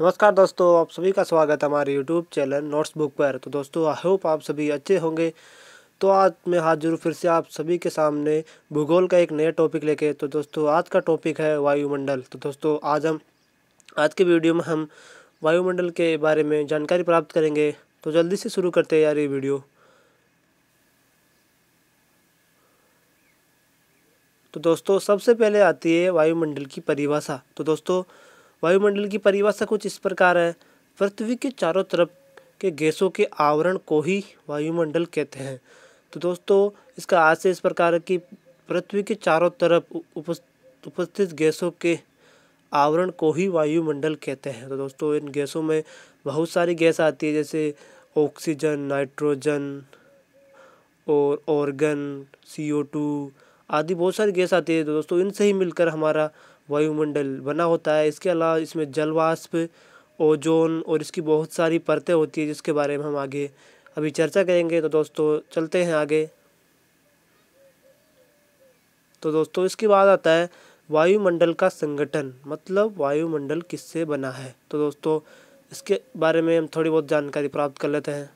नमस्कार दोस्तों आप सभी का स्वागत है हमारे यूट्यूब चैनल नोट्स बुक पर तो दोस्तों आई होप आप सभी अच्छे होंगे तो आज मैं हाथ जरूर फिर से आप सभी के सामने भूगोल का एक नया टॉपिक लेके तो दोस्तों आज का टॉपिक है वायुमंडल तो दोस्तों आज हम आज के वीडियो में हम वायुमंडल के बारे में जानकारी प्राप्त करेंगे तो जल्दी से शुरू करते हैं यार ये वीडियो तो दोस्तों सबसे पहले आती है वायुमंडल की परिभाषा तो दोस्तों वायुमंडल की परिभाषा कुछ इस प्रकार है पृथ्वी के चारों तरफ के गैसों के आवरण को ही वायुमंडल कहते हैं तो दोस्तों इसका आज से इस प्रकार है कि पृथ्वी के चारों तरफ उपस्थित गैसों के आवरण को ही वायुमंडल कहते हैं तो दोस्तों इन गैसों में बहुत सारी गैस आती है जैसे ऑक्सीजन नाइट्रोजन और ऑर्गन सी आदि बहुत सारी गैस आती है तो दोस्तों इनसे ही मिलकर हमारा वायुमंडल बना होता है इसके अलावा इसमें जलवाष्प ओजोन और इसकी बहुत सारी परतें होती है जिसके बारे में हम आगे अभी चर्चा करेंगे तो दोस्तों चलते हैं आगे तो दोस्तों इसके बाद आता है वायुमंडल का संगठन मतलब वायुमंडल किससे बना है तो दोस्तों इसके बारे में हम थोड़ी बहुत जानकारी प्राप्त कर लेते हैं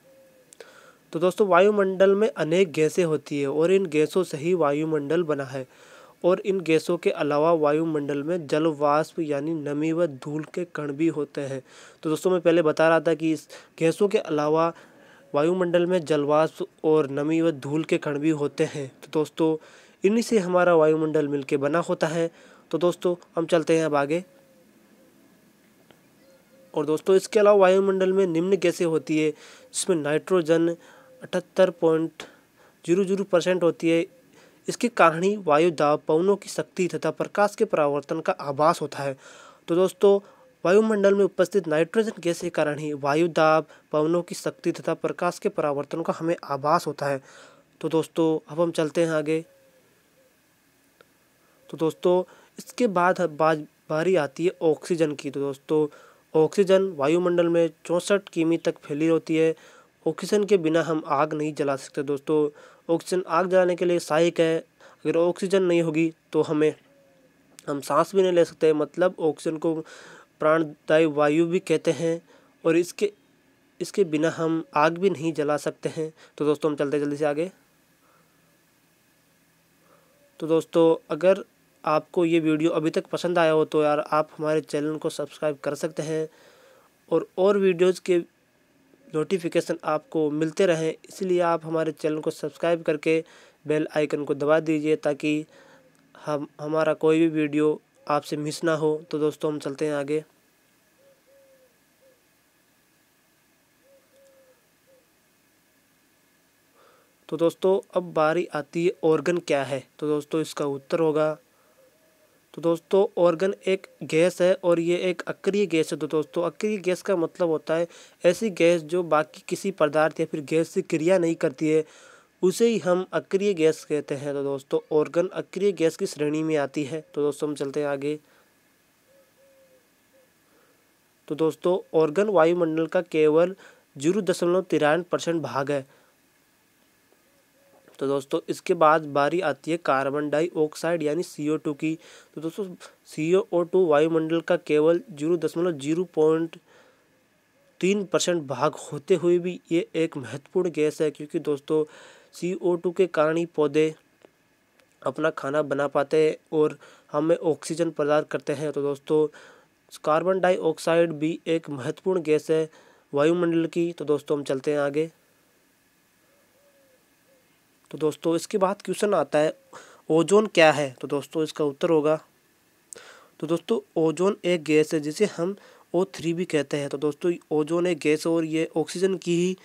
तो दोस्तों वायुमंडल में अनेक गैसें होती है और इन गैसों से ही वायुमंडल बना है और इन गैसों के अलावा वायुमंडल में जल वाष्प यानी नमी व धूल के कण भी होते हैं तो दोस्तों मैं पहले बता रहा था कि इस गैसों के अलावा वायुमंडल में जलवाष्प और नमी व धूल के कण भी होते हैं तो दोस्तों इन्हीं से हमारा वायुमंडल के बना होता है तो दोस्तों हम चलते हैं अब आगे और दोस्तों इसके अलावा वायुमंडल में निम्न गैसें होती है जिसमें नाइट्रोजन अठहत्तर पॉइंट जीरो जीरो परसेंट होती है इसकी कहानी वायु दाब पवनों की शक्ति तथा प्रकाश के परावर्तन का आभास होता है तो दोस्तों वायुमंडल में उपस्थित नाइट्रोजन गैस के कारण ही वायु दाब पवनों की शक्ति तथा प्रकाश के परावर्तन का हमें आभास होता है तो दोस्तों अब हम चलते हैं आगे तो दोस्तों इसके बाद बारी आती है ऑक्सीजन की तो दोस्तों ऑक्सीजन वायुमंडल में चौंसठ किमी तक फैली होती है ऑक्सीजन के बिना हम आग नहीं जला सकते दोस्तों ऑक्सीजन आग जलाने के लिए सहायक है अगर ऑक्सीजन नहीं होगी तो हमें हम सांस भी नहीं ले सकते मतलब ऑक्सीजन को प्राणदायी वायु भी कहते हैं और इसके इसके बिना हम आग भी नहीं जला सकते हैं तो दोस्तों हम चलते जल्दी से आगे तो दोस्तों अगर आपको ये वीडियो अभी तक पसंद आया हो तो यार आप हमारे चैनल को सब्सक्राइब कर सकते हैं और और वीडियोज़ के नोटिफिकेशन आपको मिलते रहें इसलिए आप हमारे चैनल को सब्सक्राइब करके बेल आइकन को दबा दीजिए ताकि हम हमारा कोई भी वीडियो आपसे मिस ना हो तो दोस्तों हम चलते हैं आगे तो दोस्तों अब बारी आती है ऑर्गन क्या है तो दोस्तों इसका उत्तर होगा तो दोस्तों ऑर्गन एक गैस है और ये एक अक्रिय गैस है तो दोस्तों अक्रिय गैस का मतलब होता है ऐसी गैस जो बाकी किसी पदार्थ या फिर गैस से क्रिया नहीं करती है उसे ही हम अक्रिय गैस कहते हैं तो दोस्तों ऑर्गन अक्रिय गैस की श्रेणी में आती है तो दोस्तों हम चलते हैं आगे तो दोस्तों ऑर्गन वायुमंडल का केवल जीरो दशमलव तिरानवे परसेंट भाग है तो दोस्तों इसके बाद बारी आती है कार्बन डाइऑक्साइड यानी सी ओ टू की तो दोस्तों सी ओ टू वायुमंडल का केवल जीरो दशमलव जीरो पॉइंट तीन परसेंट भाग होते हुए भी ये एक महत्वपूर्ण गैस है क्योंकि दोस्तों सी ओ टू के कारण ही पौधे अपना खाना बना पाते हैं और हमें ऑक्सीजन प्रदान करते हैं तो दोस्तों कार्बन डाइऑक्साइड भी एक महत्वपूर्ण गैस है वायुमंडल की तो दोस्तों हम चलते हैं आगे तो दोस्तों इसके बाद क्वेश्चन आता है ओजोन क्या है तो दोस्तों इसका उत्तर होगा तो दोस्तों ओजोन एक गैस है जिसे हम ओ थ्री भी कहते हैं तो दोस्तों ओजोन एक गैस और ये ऑक्सीजन की ही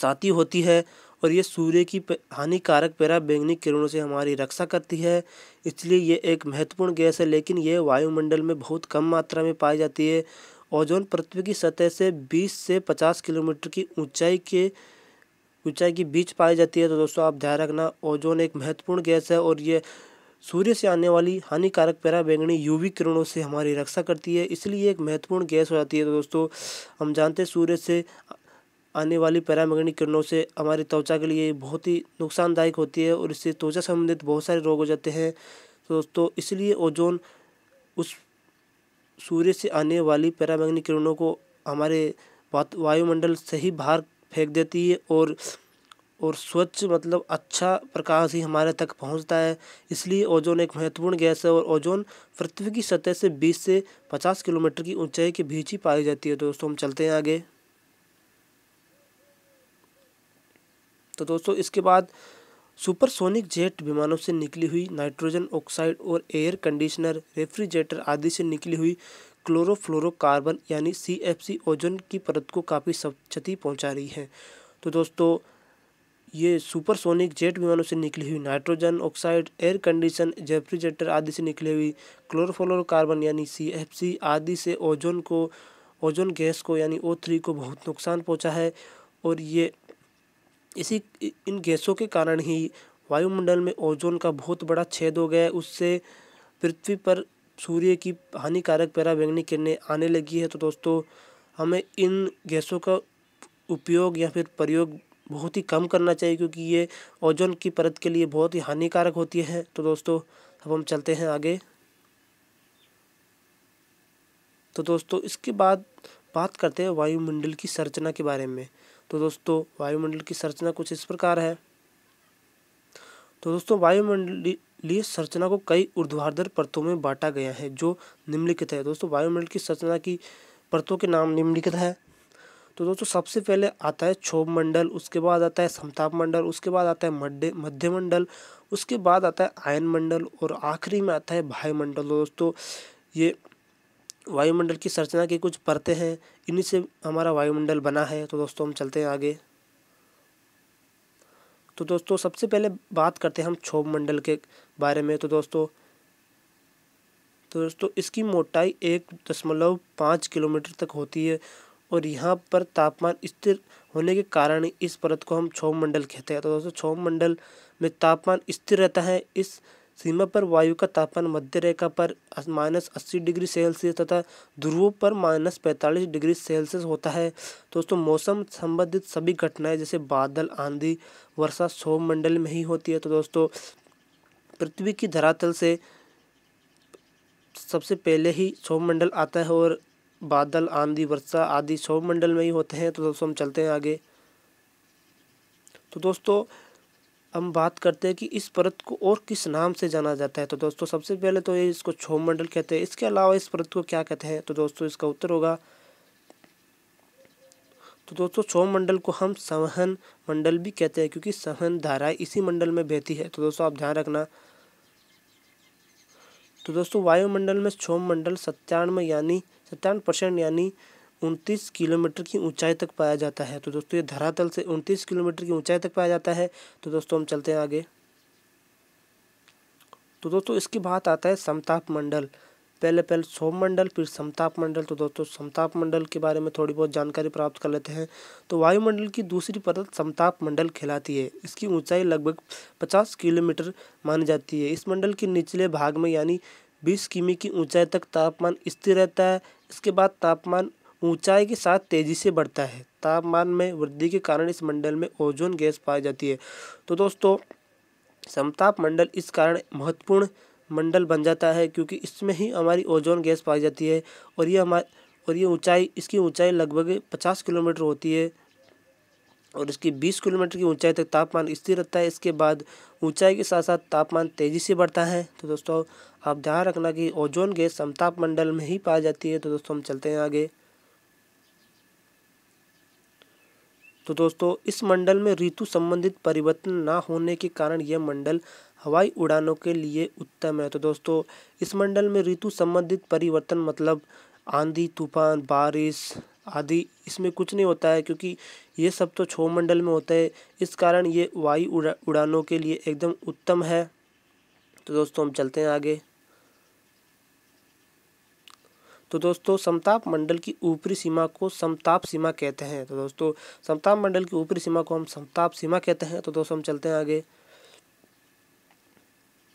साथी होती है और ये सूर्य की हानिकारक बैंगनी किरणों से हमारी रक्षा करती है इसलिए ये एक महत्वपूर्ण गैस है लेकिन ये वायुमंडल में बहुत कम मात्रा में पाई जाती है ओजोन पृथ्वी की सतह से 20 से 50 किलोमीटर की ऊंचाई के ऊंचाई के बीच पाई जाती है तो दोस्तों आप ध्यान रखना ओजोन एक महत्वपूर्ण गैस है और ये सूर्य से आने वाली हानिकारक पैरा बैंगनी यूवी किरणों से हमारी रक्षा करती है इसलिए एक महत्वपूर्ण गैस हो जाती है तो दोस्तों हम जानते हैं सूर्य से आने वाली पैरामैग्नेटिक किरणों से हमारी त्वचा के लिए बहुत ही नुकसानदायक होती है और इससे त्वचा संबंधित बहुत सारे रोग हो जाते हैं तो दोस्तों इसलिए ओजोन उस सूर्य से आने वाली पैरामैग्नेटिक किरणों को हमारे वायुमंडल से ही बाहर फेंक देती है और और स्वच्छ मतलब अच्छा प्रकाश ही हमारे तक पहुंचता है इसलिए ओजोन एक महत्वपूर्ण गैस है और ओजोन पृथ्वी की सतह से 20 से 50 किलोमीटर की ऊंचाई के बीच ही पाई जाती है दोस्तों हम चलते हैं आगे तो दोस्तों इसके बाद सुपरसोनिक जेट विमानों से निकली हुई नाइट्रोजन ऑक्साइड और एयर कंडीशनर रेफ्रिजरेटर आदि से निकली हुई क्लोरोफ्लोरोकार्बन यानी सी एफ सी ओजोन की परत को काफ़ी क्षति पहुँचा रही है तो दोस्तों ये सुपरसोनिक जेट विमानों से निकली हुई nitrogen oxide air condition refrigerator आदि से निकली हुई क्लोरोफ्लोरोकार्बन यानी सी एफ सी आदि से ओजोन को ओजोन गैस को यानी ओ थ्री को बहुत नुकसान पहुँचा है और ये इसी इन गैसों के कारण ही वायुमंडल में ओजोन का बहुत बड़ा छेद हो गया है उससे पृथ्वी पर सूर्य की हानिकारक पराबैंगनी किरणें आने लगी है तो दोस्तों हमें इन गैसों का उपयोग या फिर प्रयोग बहुत ही कम करना चाहिए क्योंकि ये ओजोन की परत के लिए बहुत ही हानिकारक होती है तो दोस्तों अब हम चलते हैं आगे तो दोस्तों इसके बाद बात करते हैं वायुमंडल की संरचना के बारे में तो दोस्तों वायुमंडल की संरचना कुछ इस प्रकार है तो दोस्तों वायुमंडली लिए संरचना को कई ऊर्ध्वाधर परतों में बांटा गया है जो निम्नलिखित है दोस्तों वायुमंडल की संरचना की परतों के नाम निम्नलिखित है तो दोस्तों सबसे पहले आता है क्षोभ मंडल उसके बाद आता है समताप मंडल उसके बाद आता है मध्य मध्य मंडल उसके बाद आता है आयन मंडल और आखिरी में आता है मंडल दोस्तों ये वायुमंडल की संरचना की कुछ परतें हैं इन्हीं से हमारा वायुमंडल बना है तो दोस्तों हम चलते हैं आगे तो दोस्तों सबसे पहले बात करते हैं हम क्षोभ मंडल के बारे में तो दोस्तों तो दोस्तों इसकी मोटाई एक दशमलव पाँच किलोमीटर तक होती है और यहाँ पर तापमान स्थिर होने के कारण इस परत को हम क्षोभ मंडल कहते हैं तो दोस्तों क्षोभ मंडल में तापमान स्थिर रहता है इस सीमा पर वायु का तापमान मध्य रेखा पर माइनस अस्सी डिग्री सेल्सियस तथा ध्रुवों पर माइनस पैंतालीस डिग्री सेल्सियस होता है दोस्तों मौसम संबंधित सभी घटनाएं जैसे बादल आंधी वर्षा सौ मंडल में ही होती है तो दोस्तों पृथ्वी की धरातल से सबसे पहले ही मंडल आता है और बादल आंधी वर्षा आदि मंडल में ही होते हैं तो दोस्तों हम चलते हैं आगे तो दोस्तों हम बात करते हैं कि इस परत को और किस नाम से जाना जाता है तो दोस्तों सबसे पहले तो ये इसको छोम मंडल कहते हैं इसके अलावा इस परत को क्या कहते हैं तो दोस्तों इसका उत्तर होगा तो दोस्तों छोम मंडल को हम सहन मंडल भी कहते हैं क्योंकि सहन धाराएं इसी मंडल में बहती है तो दोस्तों आप ध्यान रखना तो दोस्तों वायुमंडल में छोम मंडल सत्तानवे यानी सत्तावन परसेंट यानी उनतीस किलोमीटर की ऊंचाई तक पाया जाता है तो दोस्तों ये धरातल से उनतीस किलोमीटर की ऊंचाई तक पाया जाता है तो दोस्तों हम चलते हैं आगे तो दोस्तों इसकी बात आता है समताप मंडल पहले पहले सोम मंडल फिर समताप मंडल तो दोस्तों समताप मंडल के बारे में थोड़ी बहुत जानकारी प्राप्त कर लेते हैं तो वायुमंडल की दूसरी परत समताप मंडल खिलाती है इसकी ऊंचाई लगभग 50 किलोमीटर मानी जाती है इस मंडल के निचले भाग में यानी 20 किमी की ऊंचाई तक तापमान स्थिर रहता है इसके बाद तापमान ऊंचाई के साथ तेज़ी से बढ़ता है तापमान में वृद्धि के कारण इस मंडल में ओजोन गैस पाई जाती है तो दोस्तों समताप मंडल इस कारण महत्वपूर्ण मंडल बन जाता है क्योंकि इसमें ही हमारी ओजोन गैस पाई जाती है और ये हमारे और ये ऊंचाई इसकी ऊंचाई लगभग पचास किलोमीटर होती है और इसकी बीस किलोमीटर की ऊंचाई तक तापमान स्थिर रहता है इसके बाद ऊंचाई के साथ साथ तापमान तेज़ी से बढ़ता है तो दोस्तों आप ध्यान रखना कि ओजोन गैस समताप मंडल में ही पाई जाती है तो दोस्तों हम चलते हैं आगे तो दोस्तों इस मंडल में ऋतु संबंधित परिवर्तन ना होने के कारण यह मंडल हवाई उड़ानों के लिए उत्तम है तो दोस्तों इस मंडल में ऋतु संबंधित परिवर्तन मतलब आंधी तूफान बारिश आदि इसमें कुछ नहीं होता है क्योंकि ये सब तो छो मंडल में होता है इस कारण ये वायु उड़ा, उड़ानों के लिए एकदम उत्तम है तो दोस्तों हम चलते हैं आगे तो दोस्तों समताप मंडल की ऊपरी सीमा को समताप सीमा कहते हैं तो दोस्तों समताप मंडल की ऊपरी सीमा को हम समताप सीमा कहते हैं तो दोस्तों हम चलते हैं आगे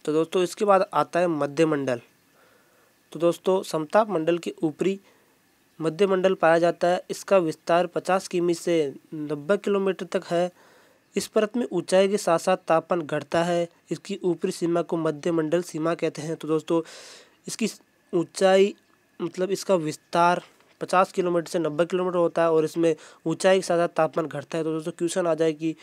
तो दोस्तों इसके बाद आता है मध्य मंडल तो दोस्तों समताप मंडल के ऊपरी मध्य मंडल पाया जाता है इसका विस्तार 50 किमी से 90 किलोमीटर तक है इस परत में ऊंचाई के साथ साथ तापमान घटता है इसकी ऊपरी सीमा को मध्य मंडल सीमा कहते हैं तो दोस्तों इसकी ऊंचाई मतलब इसका विस्तार पचास किलोमीटर से नब्बे किलोमीटर होता है और इसमें ऊंचाई के साथ साथ तापमान घटता है तो दोस्तों क्वेश्चन आ जाए कि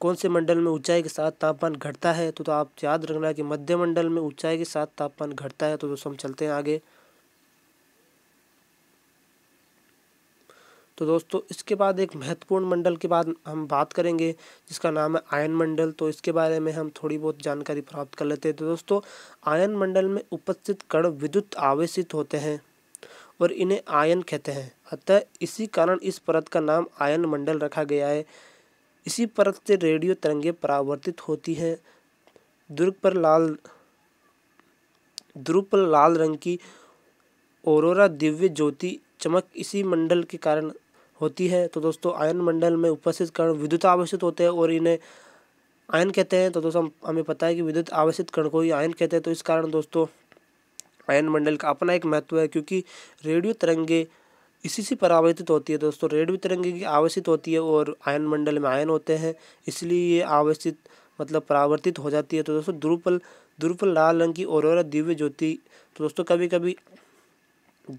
कौन से मंडल में ऊंचाई के साथ तापमान घटता है तो, तो आप याद रखना है कि मध्य मंडल में ऊंचाई के साथ तापमान घटता है तो दोस्तों हम चलते हैं आगे तो दोस्तों इसके बाद एक महत्वपूर्ण मंडल के बाद हम बात करेंगे जिसका नाम है आयन मंडल तो इसके बारे में हम थोड़ी बहुत जानकारी प्राप्त कर लेते हैं तो दोस्तों आयन मंडल में उपस्थित कण विद्युत आवेशित होते हैं और इन्हें आयन कहते हैं अतः इसी कारण इस परत का नाम आयन मंडल रखा गया है इसी परत से रेडियो तरंगे परावर्तित होती हैं दुर्ग पर लाल ध्रुव पर लाल रंग की ओरोरा दिव्य ज्योति चमक इसी मंडल के कारण होती है तो दोस्तों आयन मंडल में उपस्थित कण विद्युत आवेशित होते हैं और इन्हें आयन कहते हैं तो दोस्तों हमें पता है कि विद्युत आवेशित कण को ही आयन कहते हैं तो इस कारण दोस्तों आयन मंडल का अपना एक महत्व है क्योंकि रेडियो तरंगे इसी से परावर्तित होती है दोस्तों रेडियो तिरंगे की आवेशित होती है और आयन मंडल में आयन होते हैं इसलिए ये आवेशित मतलब परावर्तित हो जाती है तो दोस्तों द्रुपल द्रुपल लाल रंग की और दिव्य ज्योति तो दोस्तों कभी कभी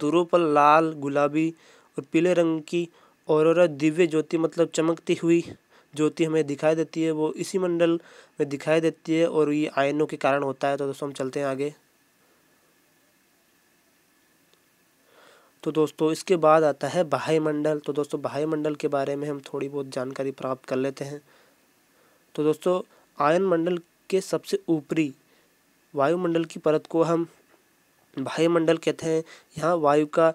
द्रुपल लाल गुलाबी और पीले रंग की औरोरा दिव्य ज्योति मतलब चमकती हुई ज्योति हमें दिखाई देती है वो इसी मंडल में दिखाई देती है और ये आयनों के कारण होता है तो दोस्तों हम चलते हैं आगे तो दोस्तों इसके बाद आता है बाह्य मंडल तो दोस्तों बाह्य मंडल के बारे में हम थोड़ी बहुत जानकारी प्राप्त कर लेते हैं तो दोस्तों आयन मंडल के सबसे ऊपरी वायुमंडल की परत को हम मंडल कहते हैं यहाँ वायु का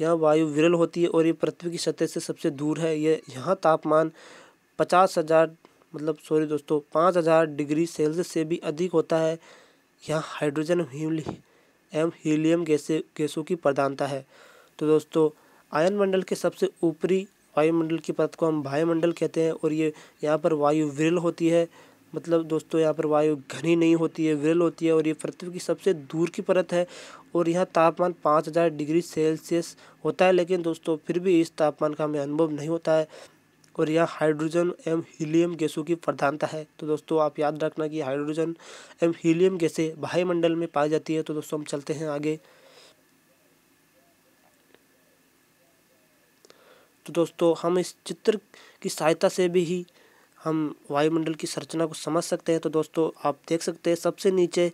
यह वायु विरल होती है और ये पृथ्वी की सतह से सबसे दूर है ये यहाँ तापमान पचास हज़ार मतलब सॉरी दोस्तों पाँच हज़ार डिग्री सेल्सियस से भी अधिक होता है यहाँ हाइड्रोजन एवं हीलियम गैसे गैसों की प्रधानता है तो दोस्तों आयन मंडल के सबसे ऊपरी वायुमंडल की परत को हम वायुमंडल कहते हैं और ये यहाँ पर वायु विरल होती है मतलब दोस्तों यहाँ पर वायु घनी नहीं होती है विरल होती है और ये पृथ्वी की सबसे दूर की परत है और यहाँ तापमान पाँच हज़ार डिग्री सेल्सियस होता है लेकिन दोस्तों फिर भी इस तापमान का हमें अनुभव नहीं होता है और यहाँ हाइड्रोजन एवं हीलियम गैसों की प्रधानता है तो दोस्तों आप याद रखना कि हाइड्रोजन एवं हीलियम गैसें वायुमंडल में पाई जाती है तो दोस्तों हम चलते हैं आगे तो दोस्तों हम इस चित्र की सहायता से भी ही हम वायुमंडल की संरचना को समझ सकते हैं तो दोस्तों आप देख सकते हैं सबसे नीचे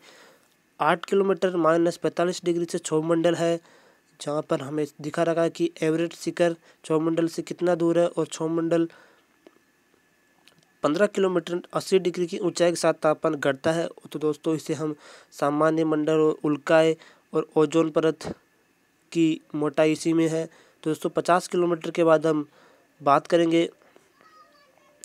आठ किलोमीटर माइनस पैंतालीस डिग्री से क्षोभमंडल है जहाँ पर हमें दिखा रखा है कि एवरेज शिखर क्षोभमंडल से कितना दूर है और क्षोभमंडल पंद्रह किलोमीटर अस्सी डिग्री की ऊंचाई के साथ तापमान घटता है तो दोस्तों इसे हम सामान्य मंडल और उल्काए और ओजोन परत की मोटाई इसी में है तो दोस्तों पचास किलोमीटर के बाद हम बात करेंगे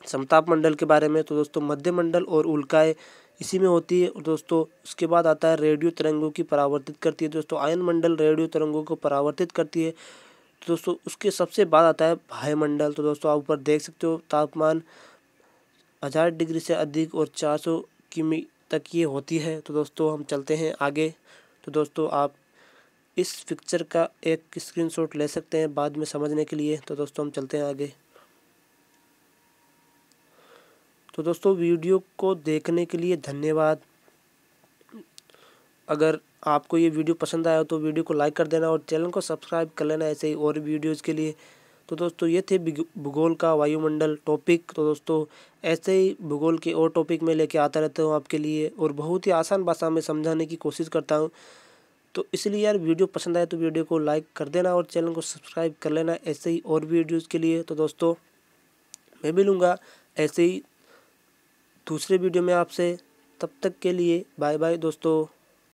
समताप मंडल के बारे में तो दोस्तों मध्य मंडल और उल्काए इसी में होती है दोस्तों उसके बाद आता है रेडियो तरंगों की परावर्तित करती है दोस्तों आयन मंडल रेडियो तरंगों को परावर्तित करती है तो दोस्तों उसके सबसे बाद आता है वायुमंडल तो दोस्तों आप ऊपर देख सकते हो तापमान हज़ार डिग्री से अधिक और चार सौ किमी तक ये होती है तो दोस्तों हम चलते हैं आगे तो दोस्तों आप इस पिक्चर का एक स्क्रीनशॉट ले सकते हैं बाद में समझने के लिए तो दोस्तों हम चलते हैं आगे तो दोस्तों वीडियो को देखने के लिए धन्यवाद अगर आपको ये वीडियो पसंद आया हो तो वीडियो को लाइक कर देना और चैनल को सब्सक्राइब कर लेना ऐसे ही और वीडियोज़ के लिए तो दोस्तों ये थे भूगोल का वायुमंडल टॉपिक तो दोस्तों ऐसे ही भूगोल के और टॉपिक में लेके आता रहता हूँ आपके लिए और बहुत ही आसान भाषा में समझाने की कोशिश करता हूँ तो इसलिए यार वीडियो पसंद आए तो वीडियो को लाइक कर देना और चैनल को सब्सक्राइब कर लेना ऐसे ही और वीडियोज़ के लिए तो दोस्तों मैं भी लूँगा ऐसे ही दूसरे वीडियो में आपसे तब तक के लिए बाय बाय दोस्तों